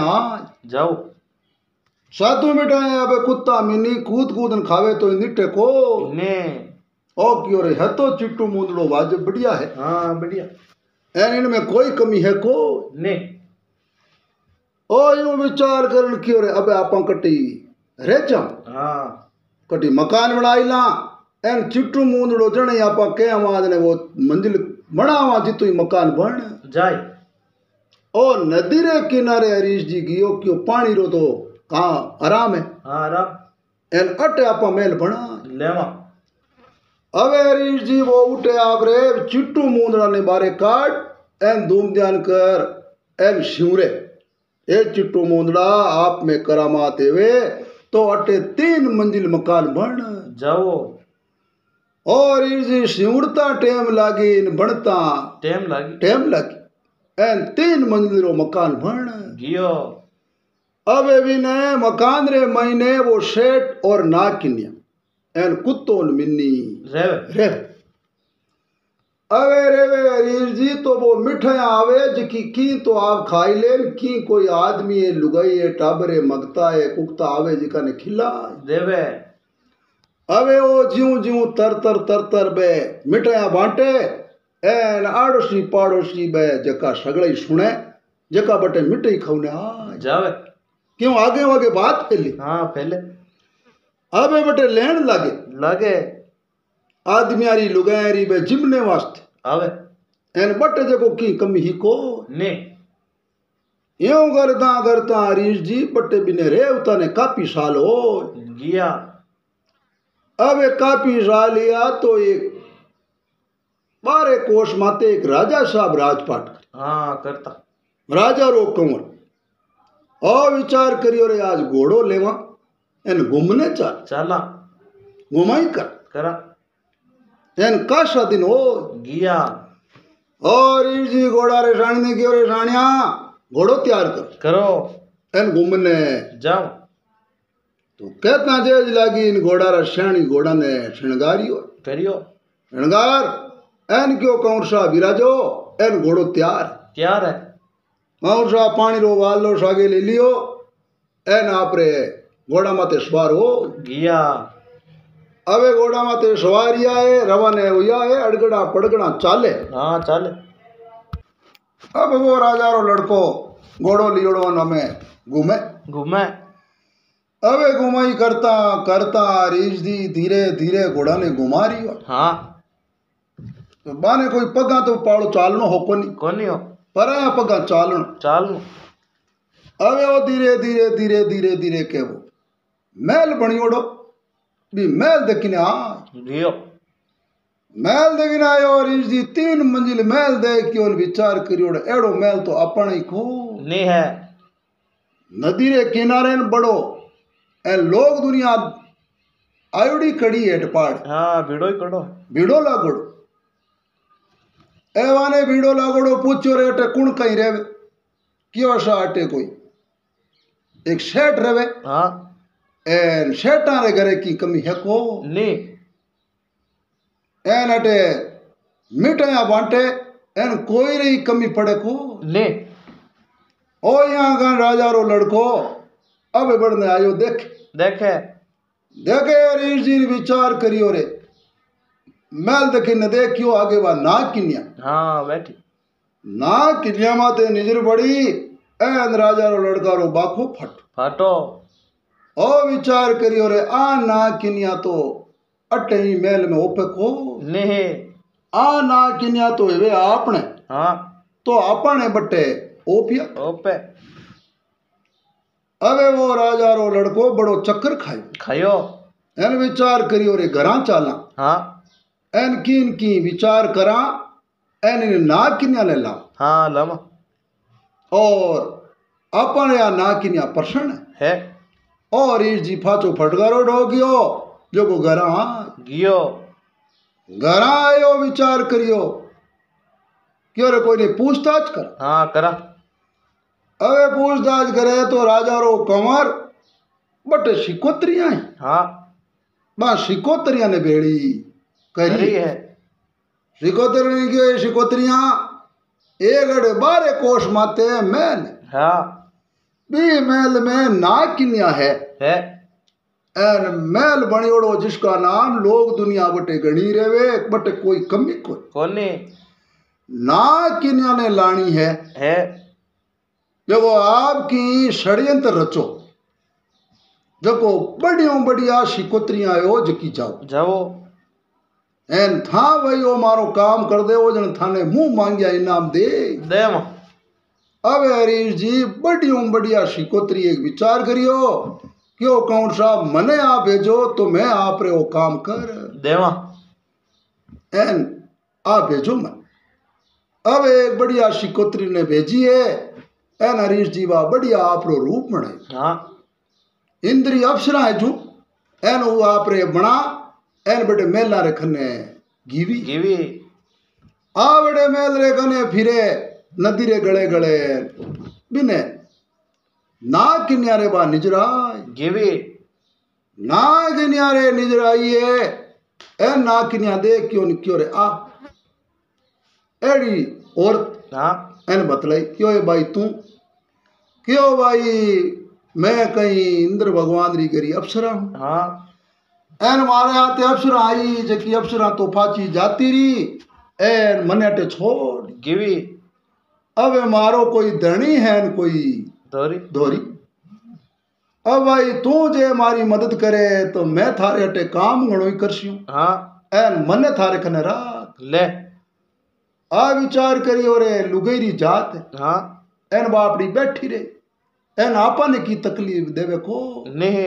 हाँ जाओ सातु मिटाए अब कुत्ता मिनी कूद कूदन खावे तो निटे को ने ओ क्यों रे है तो चिट्टू मुंदड़ो वाज बढ़िया है हाँ बढ़िया एन इन में कोई कमी है को ने ओ यू विचार करन क्यों रे अबे आप कटी रे जाऊं हाँ कटी मकान बनाई ला एन चिट्टू मुंदड़ो जने आप के आवाज ने वो मंजिल बनावा जितु मकान बन जाए ओ नदी रे किनारे हरीश जी गियो क्यों पानी रो तो का हाँ, आराम है हाँ, आराम एन अटे आप मेल बना लेवा अबे जी वो उठे आवरे चिट्टू मूंदड़ा ने बारे काट एन धूम ध्यान कर एन शिवरे ए चिट्टू मूंदड़ा आप में करामात वे तो अटे तीन मंजिल मकान बन जाओ और इजी सिवड़ता टेम लागी इन बनता टेम लागी टेम लागी एन तीन मंजिलों मकान बन गियो अब एविने मकान रे मैने वो शेठ और ना किन्या एन कुत्तों मिन्नी रेव रेव अवे रेवे अरीर जी तो वो मिठाई आवे जिकी की तो आप खाई ले की कोई आदमी है लुगाई है टाबरे मगता है कुकता आवे जिका ने खिला देवे अवे ओ जीव जीव तर तर तर तर बे मिठाई बांटे एन आड़ोशी पाड़ोशी बे जका सगड़े सुने जका बटे मिठाई खवने आ जावे क्यों आगे आगे बात फैली हाँ फैले अब बटे लेन लागे लागे आदमियारी लुगायारी बे जिमने वास्ते आवे एन बटे जको की कमी ही को ने यो करता करता हरीश जी बटे बिने रे उताने काफी साल हो गया अब एक काफी साल लिया तो एक बारे कोश माते एक राजा साहब राजपाट हाँ करता राजा रो कंवर अविचार विचार करियो रे आज घोड़ो लेवा एन घूमने चल चला घुमाई कर करा एन काशा दिन हो गया और जी घोड़ा रे रानी ने गियो रे रानिया घोड़ो तैयार कर करो एन घूमने जाओ तो कहता जेज लागी इन घोड़ा रे श्याणी घोड़ा ने शृंगारियो करियो शृंगार एन क्यों कौन सा विराजो एन घोड़ो तैयार तैयार है और सा पानी रो वाल लो सागे ले लियो ए नाप रे घोड़ा माते सवार हो गया अबे घोड़ा माते सवारिया है रवन है हुआ है अड़गड़ा पड़गड़ा चाले हाँ चाले अब वो राजा रो लड़को घोड़ो लियोड़ो नमे घूमे घूमे अबे घुमाई करता करता रीछ दी धीरे धीरे घोड़ा ने घुमा रही हो हाँ तो बाने कोई पगा तो पाड़ो चालनो हो कोनी कोनी हो परा पगा चालण चालण હવે ઓ ધીરે ધીરે ધીરે ધીરે ધીરે કેવો મહેલ બણ્યોડો બી મહેલ દેખીને આ રિયો મહેલ દેખીને આયો રીજી તીન મંજિલ મહેલ દેખ્યો ને વિચાર કર્યો એડો મહેલ તો આપણે ખૂબ ને હે નદી રે કિનારે ને બડો એ લોગ દુનિયા આયોડી કડી હેટપાડ હા ભીડો કડો ભીડો લાગોડો एवाने भीड़ो लागोड़ो पूछो रे अटे कुण कहीं रेवे क्यों अटे कोई एक शेठ रेवे हाँ एन शेठा रे घरे की कमी है को नहीं एन अटे मिठाया बांटे एन कोई रही कमी पड़े को नहीं ओ यहाँ का राजा रो लड़को अब बढ़ने आयो देख देखे देखे रीर जी विचार करियो रे मैल देखे न दखिनदे क्यों आगे वा ना किन्या हाँ बैठी ना किन्या माते निजर बड़ी एन राजा रो लड़का रो बापो फट फटो ओ विचार करियो रे आ ना किन्या तो ही मेल में ओपे को नहीं आ ना किन्या तो वे आपने हाँ तो आपने बटे ओपिया ओपे अबे वो राजा रो लड़को बड़ो चक्कर खायो खायो एन विचार करियो रे घरां चाला हाँ एन किन की विचार करा एन इन ना किन्या ले ला हाँ लव और अपन या ना किन्या प्रश्न है और इस जी फाचो फटगारो हो गयो जो को गरा गियो गरा आयो विचार करियो क्यों रे कोई ने पूछताछ कर हाँ करा अबे पूछताछ करे तो राजा रो कमर बट सिकोत्रिया हाँ बा सिकोत्रिया ने बेड़ी करी है शिकोत्री की शिकोत्रिया एक बारे कोष माते हैं मैन हाँ बी मैल में ना किन्या है है एन मैल बनियोड़ो जिसका नाम लोग दुनिया बटे गणी रेवे बटे कोई कमी को कोने ना ने लानी है है देखो आपकी षड्यंत्र रचो देखो बढ़िया बढ़िया शिकोत्रियां हो जकी जाओ जाओ એન થા વયો મારો કામ કર દેવો જણ થાને મું માંગ્યા ઇનામ દે દેવા હવે હરીશજી બડિયું બડિયા શિકોત્રી એક વિચાર કર્યો કે ઓ કૌણ સાહેબ મને આ ભેજો તો મેં આપરે ઓ કામ કર દેવા એન આ ભેજો મને હવે એક બડિયા શિકોત્રીને ભેજીએ એન હરીશજી વા બડિયા આપરો રૂપ મળે હા ઇન્દ્રી અપ્સરા હે જો એનું આપરે બણા एन बटे मेल ना रखने गिवी गीवी आवड़े मेल रे कने फिरे नदी रे गले गले बिने ना किन्यारे बा निजरा गिवी ना किन्यारे निजरा ये ए ना किन्या दे क्यों न क्यों रे आ एड़ी और हाँ एन बतलाई क्यों है भाई तू क्यों भाई मैं कहीं इंद्र भगवान री करी अप्सरा हूँ हाँ एन मारे आते अप्सर आई जकी अप्सर तो फाची जाती री एन मन अटे छोड़ गिवी अब मारो कोई धनी है न कोई धोरी धोरी अब भाई तू जे मारी मदद करे तो मैं थारे अटे काम गणो ही कर हां एन मन थारे कने राख ले आ विचार करियो रे लुगेरी जात हां एन बापड़ी बैठी रे एन आपा ने की तकलीफ दे को नहीं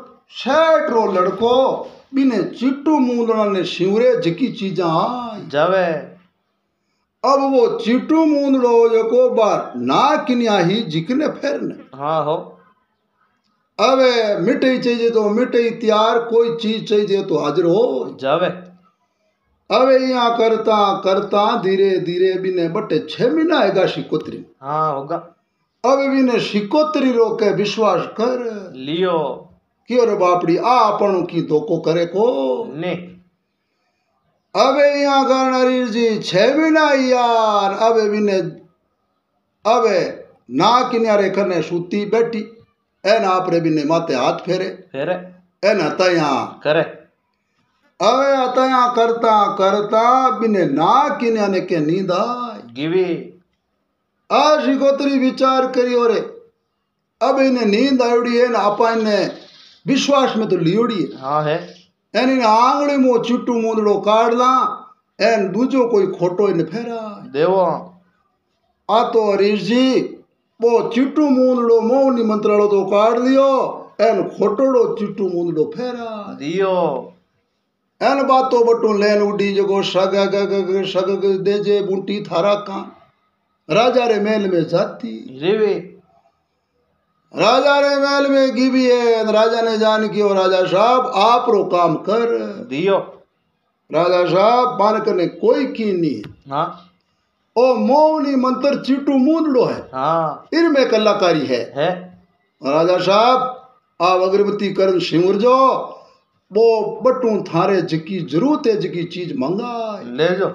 शर्ट रो लड़को बिने चिट्टू मूलड़ा ने शिवरे जकी चीजा जावे अब वो चिट्टू मूंदड़ो जको बार ना किनिया ही जिकने फेर ने हाँ हो अबे मिठाई चाहिए तो मिठाई तैयार कोई चीज चाहिए तो हाजिर हो जावे अबे यहाँ करता करता धीरे धीरे बिने बटे छह महीना आएगा शिकोत्री हाँ होगा अब बिने शिकोत्री रोके विश्वास कर लियो ક્યોર બાપડી આ આપણું કીધો કો કરે કો ને હવે અહીંયા ગણરીજી છે વિના યાર હવે વિને હવે ના કિનારે કને સૂતી બેઠી એને આપણે બીને માથે હાથ ફેરે ફેરે એને ત્યાં કરે હવે ત્યાં કરતા કરતા બીને ના કિનારે કે નીંદ ગીવી આ શિકોત્રી વિચાર કર્યો રે હવે એને નીંદ આવડી એને આપણને विश्वास में तो लियोड़ी हाँ है आंगड़ी मो चुट्टू मुंदड़ो काढ़ला एन दूजो कोई खोटो इन फेरा देवो आ तो हरीश जी वो चिट्टू मुंदड़ो मौनी मंत्रालय तो काढ़ लियो एन खोटोड़ो चिट्टू मुंदड़ो फेरा दियो एन बातो बटू लेन उड़ी जगो सग गग सग दे जे बूटी थारा का राजा रे मेल में जाती रेवे राजा ने महल में की भी है राजा ने जान की और राजा साहब आप रो काम कर दियो राजा साहब बालक ने कोई की नहीं हाँ ओ मौनी मंत्र चीटू मूंदड़ो है हाँ इनमें कलाकारी है, है? राजा साहब आप अगरबत्ती कर सिमर जो वो बटू थारे जिकी जरूरत है जिकी चीज मंगा ले जो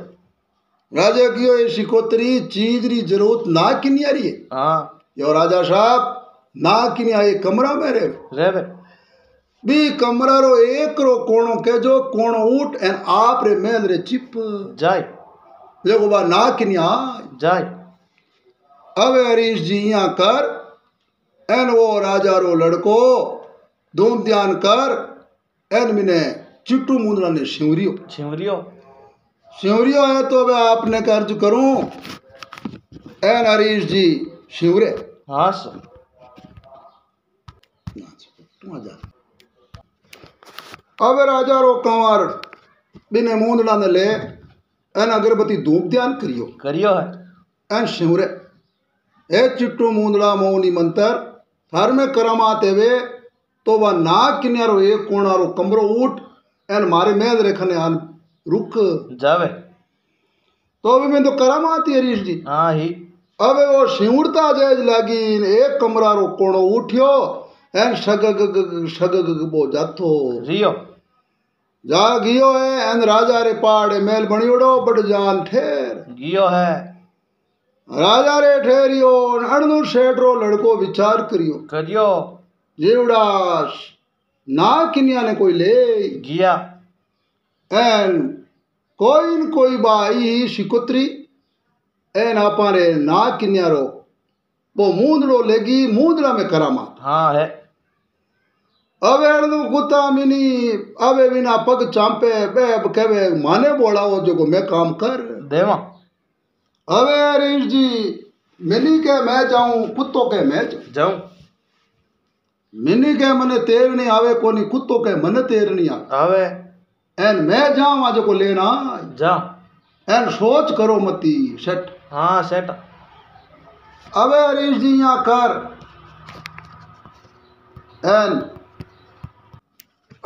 राजा की सिकोतरी चीज री जरूरत ना रही है हाँ यो राजा साहब ना कि आए कमरा में रे रे बी कमरा रो एक रो कोणो के जो कोणो उट एंड आप रे मेल रे चिप जाय देखो बा ना कि आ जाय अब हरीश जी यहां कर एन वो राजा रो लड़को धूम ध्यान कर एन मिने चिट्टू मुंदरा ने सिवरियो सिवरियो सिवरियो है तो मैं आपने कर्ज करूं एन हरीश जी सिवरे हाँ सर अब राजा रो कंवर बिने मूंदड़ा ने ले एन अगरबत्ती धूप ध्यान करियो करियो है एन शिवरे ए चिट्टू मूंदड़ा मौनी मंत्र थर में करामात वे तो वह ना किनारो एक कोणारो कमरो उठ एन मारे मेद रेखने आन रुक जावे तो भी मैं तो करामात है रीश जी हाँ ही अबे वो शिवड़ता जैज लगी एक कमरा रो कोणो उठियो en shagag shagag bo jatho रियो जा गियो है एन राजा रे पहाड़ मेल बणी उड़ो बड़ जान ठेर गियो है राजा रे ठेरियो अणनु शेठ रो लड़को विचार करियो करियो जे उड़ास ना किनिया ने कोई ले गिया एन कोई न कोई बाई ही शिकुत्री एन आपा रे ना किनिया रो वो मूंदड़ो लेगी मूंदड़ा में करामा हाँ है अवेणु मिनी अवे बिना पग चांपे बे कहे माने बोला वो जो मैं काम कर देवा अवे रेश जी मिनी के मैं जाऊं कुत्तो के मैं जाऊं मिनी के मने तेर नहीं आवे कोनी कुत्तो के मने तेर नहीं आ आवे एन मैं जाऊं आज को लेना जा एन सोच करो मती सेट हाँ सेट अवे रेश जी यहाँ कर एन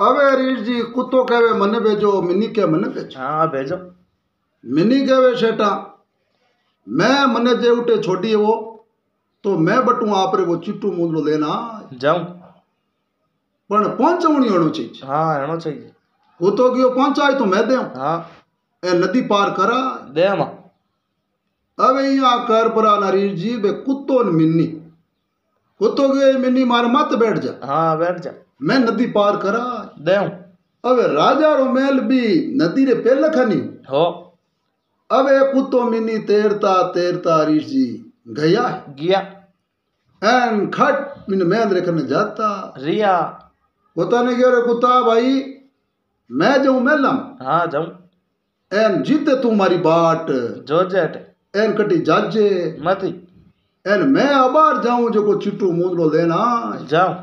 अबे रीट जी कुत्तो कहवे मन भेजो मिनी के मन भेजो हाँ, हाँ भेजो मिनी कहवे शेटा मैं मने जे उठे छोटी है वो तो मैं बटू आप रे वो चिट्टू मुंदलो लेना जाऊं पण पहुंचवणी होनो हाँ, चाहिए हाँ होनो चाहिए वो तो गयो पहुंचाए तो मैं देऊं हाँ ए नदी पार करा दे हम अबे यहाँ कर परा नरीर जी बे कुत्तो ने मिन्नी कुत्तो गयो मिन्नी मार मत बैठ जा हाँ बैठ जा मैं नदी पार करा देव अबे राजा रो महल भी नदी रे पेल खनी हो अबे कुत्तो मिनी तैरता तैरता ऋष जी गया गया एन खट मिन महल रे कने जाता रिया होता नहीं क्यों रे कुत्ता भाई मैं जाऊं मेलम हाँ जाऊं एन जीते तू मारी बाट जो जोजेट एन कटी जाजे मती एन मैं अबार जाऊं जो को चिट्टू मूंदलो लेना जाऊं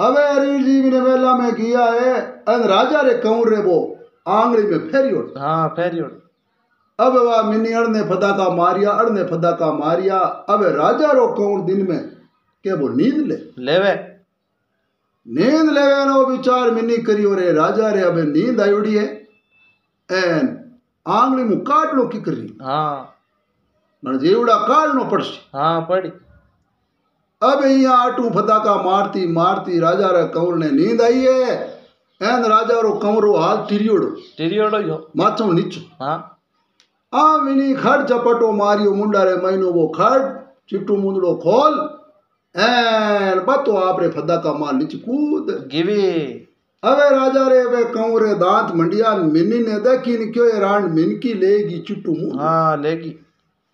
हमारी जीव ने मेला में किया है अंग राजा रे कौन रे वो आंगली में फेरी उठ हाँ फेरी उठ अब वह मिनी अड़ ने फदा का मारिया अड़ ने फदा का मारिया अब राजा रो कौन दिन में के वो नींद ले लेवे नींद लेवे नो विचार मिनी करी हो रे राजा रे अब नींद आई उड़ी है एन आंगली में काट लो की करी हाँ मन जीवड़ा काट लो पड़सी हाँ पड़ी अब यहाँ आटू फताका मारती मारती राजा रे कंवर ने नींद आई है एन राजा रो कंवर हाल टिरियोड़ो टिरियोड़ो जो माथो नीच हां आ मिनी खड़ चपटो मारियो मुंडा रे महीनो वो खड़ चिट्टू मुंदड़ो खोल एन बतो आपरे फताका मार नीच कूद गिवे अबे राजा रे वे कंवर दांत मंडिया मिनी ने देखी क्यों ये रांड मिनकी लेगी चिट्टू मुंह हां लेगी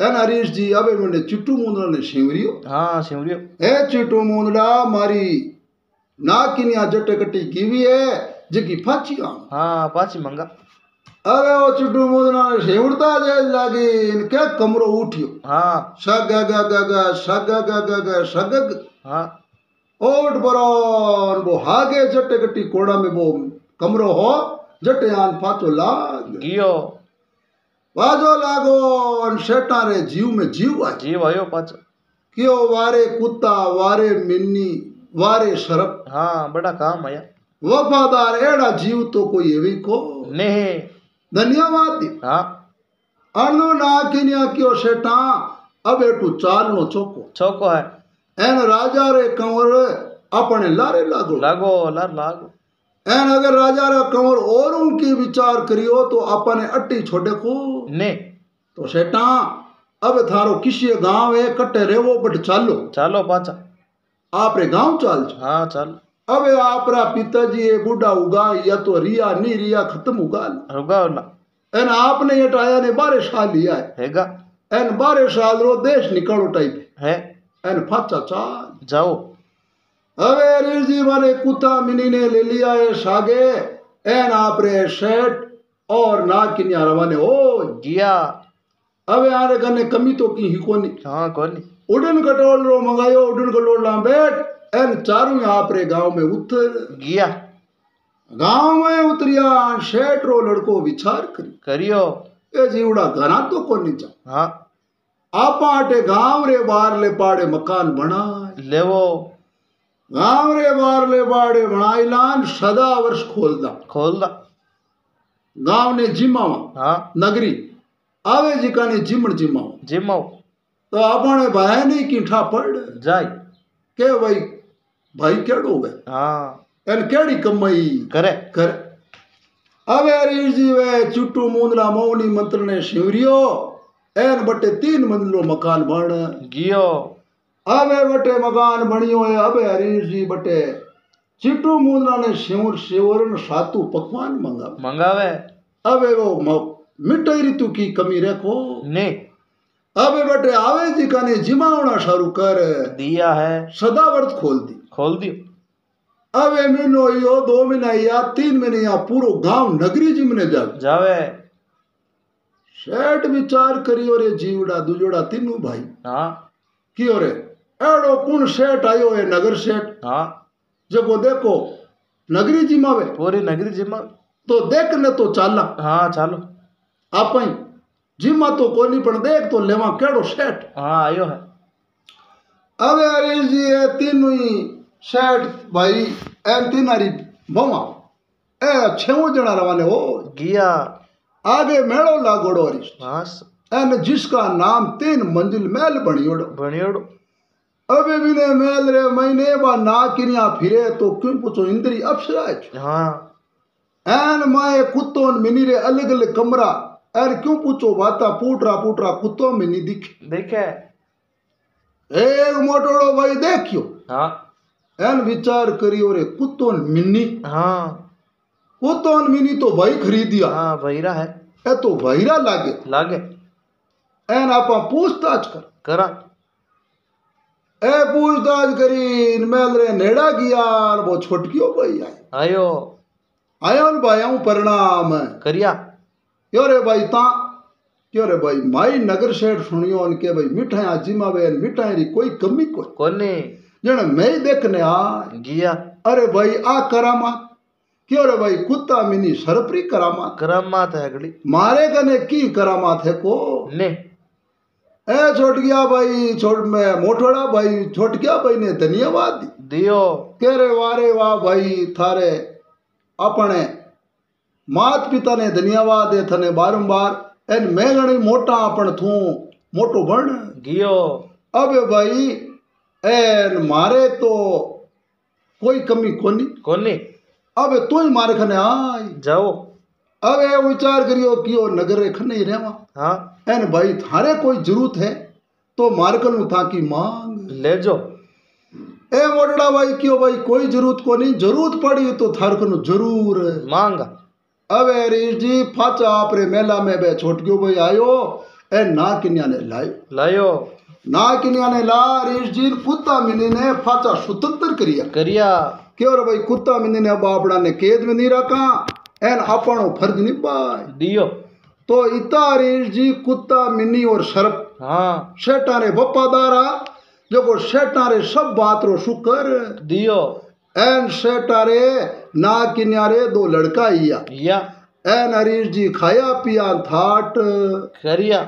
है नरेश जी अबे मुंडे चिट्टू मूंदड़ा ने शिवरियो हाँ शिवरियो ऐ चिट्टू मूंदड़ा मारी ना किनिया जट कटी गिवी है जकी पाची काम हाँ पाची मंगा अरे वो चिट्टू मूंदड़ा ने शिवड़ता जे लागी इनके कमरों उठियो हाँ सग गा गा गा सग गा गा गा सग हाँ ओट बरान वो हागे जट्टे कटी कोड़ा में वो कमरों हो जट्टे आन पाचो लाग गियो वाजो लागो शेटारे जीव में जीव आ जीव आयो पाचो क्यो वारे कुत्ता वारे मिन्नी वारे शरप हाँ बड़ा काम आया वफादार एड़ा जीव तो कोई ये को ने धन्यवाद दी अनु ना किन्या क्यों शेटा अब ये चाल नो चोको चोको है एन राजा रे कंवर अपने लारे लागो लागो लार लागो एन अगर राजा रा कंवर और उनकी विचार करियो तो अपने अट्टी छोटे को ने तो सेटा अब थारो किसी गांव है कटे रे वो बट चालो चालो पाचा आप रे गांव चाल हाँ चल अब आप रा पिताजी ये बूढ़ा उगा या तो रिया नी रिया खत्म उगाल उगा एन आपने ये टाया ने बारह साल लिया है हैगा एन बारह साल रो देश निकालो टाइप है एन फाचा चाल जाओ હવે રીલજી મારે કુતા મિનીને લે લિયા એ સાગે એન આપરે શેઠ ઓર ના કિન્યા રવાને ઓ જિયા હવે આને કને કમી તો કી કોની હા કોની ઉડન કટોળ રો મંગાયો ઉડન કટોળ લાંબેટ એન ચારું આપરે ગાંव में उतर गया गांव में उतरिया शेठ रो लड़को विचार कर करियो ए जीवड़ा घना तो कोनी जा हां आपा आटे गांव रे बार ले पाड़े मकान बना लेवो ಗಾಂವ್ರೆ ಬಾರ್ಲೆ ಬಾಡೆ ಮಣಾಯಿಲಾನ್ ಸದಾ ವರ್ಷ ಖೋಲ್ದ ಖೋಲ್ದ ગામને જીમાવા હા નગરી આવે જીકાને જીમણ જીમાવા જીમાવ તો આપણે ભાઈ નહીં કીઠા પડ જાય કે ભાઈ ભાઈ કેડો વે હા એને કેડી કમાઈ કરે કરે હવે હરીશજી વે ચૂટુ મૂંદલા મૌની મંત્રને શિવર્યો એન બટે તીન મંદલો મકાન ભણ ગયો अबे बटे मकान बनियो है अबे हरीश जी बटे चिट्टू मुंदना ने शिवर शिवरन सातु पकवान मंगा मंगावे अबे वो मिठाई ऋतु की कमी रखो ने अबे बटे आवे जी का ने जिमावना शुरू कर दिया है सदा वर्त खोल दी खोल दी अबे मिनो यो दो महीना या तीन महीने या पूरो गांव नगरी जी में जा जावे शेठ विचार करियो रे जीवड़ा दुजोड़ा तीनों भाई हाँ क्यों रे अहिड़ो कुण सेठ आयो है नगर सेठ हाँ जब वो देखो नगरी वे पूरी नगरी जिमा तो देख ने तो चाला हाँ चालो आप ही जिमा तो कोनी पर देख तो लेवा केड़ो सेठ हाँ आयो है अबे अरे जी ए तीन ही सेठ भाई ए तीन हरी बवा ए छेवो जना रवाने हो गिया आगे मेड़ो लागोड़ो अरे हाँ एन जिसका नाम तीन मंजिल महल बनियोड़ो बनियोड़ो अब बिने मेल रे महीने बा ना किरिया फिरे तो क्यों पूछो इंद्री अप्सरा हां एन माए कुत्तो मिनी रे अलग अलग कमरा अरे क्यों पूछो बाता पूटरा पूटरा कुत्तो में नहीं दिखे देखे एक मोटोड़ो भाई देखियो हाँ एन विचार करियो रे कुत्तो मिनी हाँ कुत्तो मिनी तो भाई खरीदिया हाँ भैरा है ए तो भैरा लागे लागे एन आपा पूछताछ कर करा ए पूछताछ करी मैं अरे नेड़ा किया और वो हो भाई आई आयो आयो न भाई आऊं परिणाम करिया क्यों रे भाई ता क्यों रे भाई माई नगर शेठ सुनियो उनके भाई मिठाई आजीमा वे मिठाई री कोई कमी को कोने जण मैं देखने आ गया अरे भाई आ करामा क्यों रे भाई कुत्ता मिनी सरपरी करामा करामा था अगली मारे कने की करामा थे को ने ए छोट गया भाई छोट में मोटवाड़ा भाई छोट गया भाई ने धन्यवाद दियो कह रे वारे वाह भाई थारे अपने मात पिता ने धन्यवाद है थने बारंबार एन मैं गणी मोटा अपन थू मोटो बन गियो अब भाई एन मारे तो कोई कमी कोनी कोनी अब तू ही मारे खने आई जाओ अब ये विचार करियो कि वो नगर रे खन ही रहवा हाँ एन भाई थारे कोई जरूरत है तो मारकल में था की मांग ले जो ए मोडड़ा भाई क्यों भाई कोई जरूरत को नहीं जरूरत पड़ी तो थार को जरूर मांग अब हरीश जी फाचा आपरे मेला में बे छोटकियो भाई आयो ए ना किन्या ने लायो लायो ना किन्या ने ला हरीश जी कुत्ता मिनी ने फाचा सुतंत्र करिया करिया क्यों भाई कुत्ता मिनी ने बापड़ा ने कैद में नहीं रखा एन आपनो फर्ज निभाए दियो तो इतारी जी कुत्ता मिनी और सर्प हां शैतान रे बपादारा जो को शैतान रे सब बात रो शुक्र दियो एन शेटा रे ना किनारे दो लड़का इया या एन हरीश जी खाया पिया थाट करिया